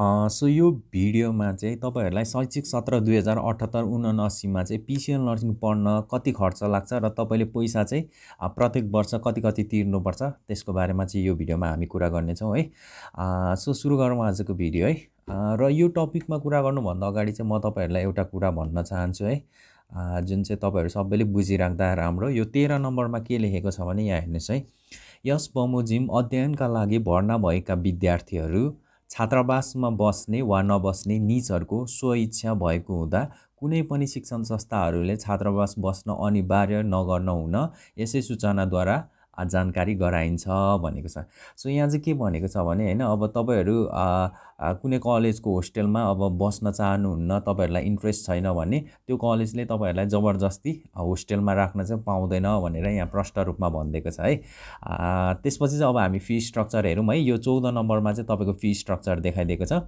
so यो भिडियोमा चाहिँ तपाईँहरूलाई शैक्षिक सत्र दुई हजार अठहत्तर उनासीमा चाहिँ पिसिएल नर्सिङ पढ्न कति खर्च लाग्छ र तपाईँले पैसा चाहिँ प्रत्येक वर्ष कति कति तिर्नुपर्छ त्यसको बारेमा चाहिँ यो भिडियोमा हामी कुरा गर्नेछौँ है सो सुरु गरौँ आजको भिडियो है र यो टपिकमा कुरा गर्नुभन्दा अगाडि चाहिँ म तपाईँहरूलाई एउटा कुरा भन्न चाहन्छु है जुन चाहिँ तपाईँहरू सबैले बुझिराख्दा राम्रो यो तेह्र नम्बरमा के लेखेको छ भने यहाँ हेर्नुहोस् है यस बमोजिम अध्ययनका लागि भर्ना भएका विद्यार्थीहरू छात्रावासमा बस्ने वा नबस्ने निजहरूको स्वेच्छा भएको हुँदा कुनै पनि शिक्षण संस्थाहरूले छात्रावास बस्न अनिवार्य नगर्न हुन यसै सूचनाद्वारा जानकारी गराइन्छ भनेको छ सो यहाँ चाहिँ के भनेको छ भने होइन अब तपाईँहरू कुनै कलेजको होस्टेलमा अब बस्न चाहनुहुन्न तपाईँहरूलाई इन्ट्रेस्ट छैन भने त्यो कलेजले तपाईँहरूलाई जबरजस्ती होस्टेलमा राख्न चाहिँ पाउँदैन भनेर यहाँ प्रष्ट रूपमा भनिदिएको छ है त्यसपछि चाहिँ अब हामी फी स्ट्रक्चर हेरौँ है यो चौध नम्बरमा चाहिँ तपाईँको फी स्ट्रक्चर देखाइदिएको छ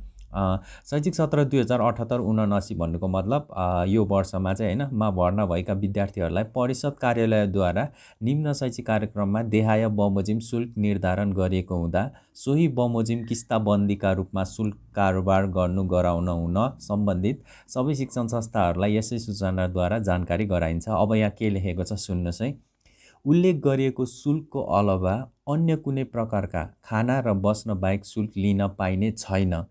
शैक्षिक सत्र दुई हजार अठहत्तर उनासी भन्नुको मतलब यो वर्षमा चाहिँ होइन मा भर्ना भएका विद्यार्थीहरूलाई परिषद कार्यालयद्वारा निम्न शैक्षिक कार्यक्रममा देहाय बमोजिम शुल्क निर्धारण गरिएको हुँदा सोही बमोजिम किस्ताबन्दीका रूपमा शुल्क कारोबार गर्नु गराउन हुन सम्बन्धित सबै शिक्षण संस्थाहरूलाई यसै सूचनाद्वारा जानकारी गराइन्छ अब यहाँ के लेखेको छ सुन्नुहोस् है उल्लेख गरिएको शुल्कको अलावा अन्य कुनै प्रकारका खाना र बस्न बाहेक शुल्क लिन पाइने छैन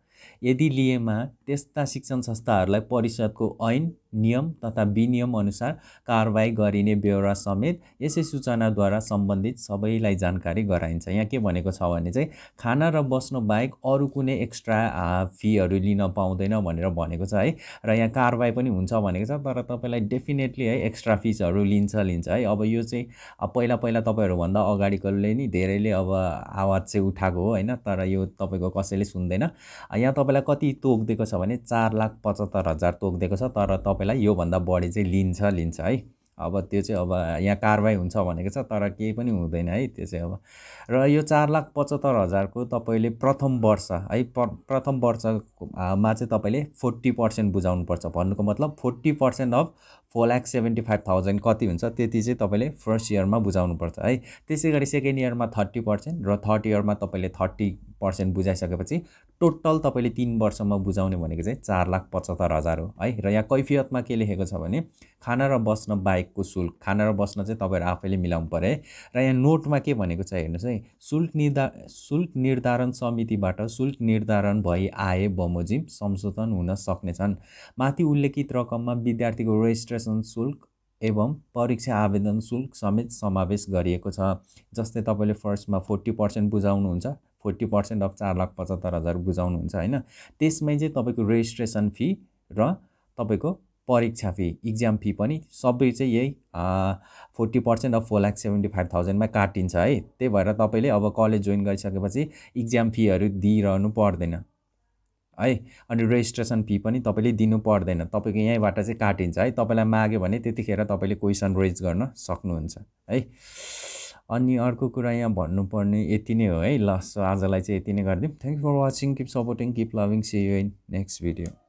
यदि लिएमा त्यस्ता शिक्षण संस्थाहरूलाई परिषदको ऐन नियम तथा विनियम अनुसार कारवाही गरिने बेहोरा समेत यसै सूचनाद्वारा सम्बन्धित सबैलाई जानकारी गराइन्छ यहाँ के भनेको छ भने चाहिँ खाना र बस्नु बाहेक अरू कुनै एक्स्ट्रा फीहरू लिन पाउँदैन भनेर भनेको छ है र यहाँ कारवाही पनि हुन्छ भनेको छ तर तपाईँलाई डेफिनेटली है एक्स्ट्रा फिसहरू लिन्छ लिन्छ है अब यो चाहिँ पहिला पहिला तपाईँहरूभन्दा अगाडिकोले नि धेरैले अब आवाज चाहिँ उठाएको हो होइन तर यो तपाईँको कसैले सुन्दैन यहाँ तपाईँलाई कति तोकिदिएको छ भने चार लाख पचहत्तर हजार तोकिदिएको छ तर तपाईँ तपाईँलाई योभन्दा बढी चाहिँ लिन्छ लिन्छ है अब त्यो चाहिँ अब यहाँ कारवाही हुन्छ भनेको छ तर केही पनि हुँदैन है त्यो चाहिँ अब र यो चार लाख पचहत्तर हजारको तपाईँले प्रथम वर्ष है प्र प्रथम वर्षमा चाहिँ तपाईँले फोर्टी पर्सेन्ट बुझाउनुपर्छ भन्नुको मतलब forty percent of four lakh seventy five thousand कति हुन्छ त्यति चाहिँ तपाईँले फर्स्ट इयरमा बुझाउनुपर्छ है त्यसै गरी सेकेन्ड इयरमा थर्टी पर्सेन्ट र थर्ड इयरमा तपाईँले थर्टी पर्सेन्ट बुझाइसकेपछि टोटल तपाईँले तिन वर्षमा बुझाउने भनेको चाहिँ चार लाख पचहत्तर हजार हो है र यहाँ कैफियतमा के लेखेको छ भने खाना र बस्न बाइकको शुल्क खाना र बस्न चाहिँ तपाईँहरू आफैले मिलाउनु पऱ्यो है र यहाँ नोटमा के भनेको छ हेर्नुहोस् है शुल्क निर्धा शुल्क निर्धारण समितिबाट शुल्क निर्धारण भई आए बमोजिम संशोधन हुन सक्नेछन् माथि उल्लेखित रकममा विद्यार्थीको रेजिस्ट्रेसन शुल्क एवं परीक्षा आवेदन शुल्क समेत समावेश गरिएको छ जस्तै तपाईँले फर्स्टमा फोर्टी पर्सेन्ट बुझाउनुहुन्छ फोर्टी पर्सेन्ट अफ चार लाख पचहत्तर हजार बुझाउनुहुन्छ होइन त्यसमै चाहिँ तपाईँको रेजिस्ट्रेसन फी र तपाईँको परीक्षा फी इक्जाम फी पनि सबै चाहिँ यही forty percent of four lakh seventy five थाउजन्डमा काटिन्छ है त्यही भएर तपाईँले अब कलेज जोइन गरिसकेपछि इक्जाम फीहरू दिइरहनु पर्दैन है अनि रेजिस्ट्रेसन फी पनि तपाईँले दिनु पर्दैन तपाईँको यहीँबाट चाहिँ काटिन्छ है तपाईँलाई माग्यो भने त्यतिखेर तपाईँले क्वेसन रेज गर्न सक्नुहुन्छ है अनि अर्को कुरा यहाँ भन्नुपर्ने यति नै हो है लास्ट आजलाई चाहिँ यति नै गरिदिउँ thank for watching keep supporting keep loving see you in next video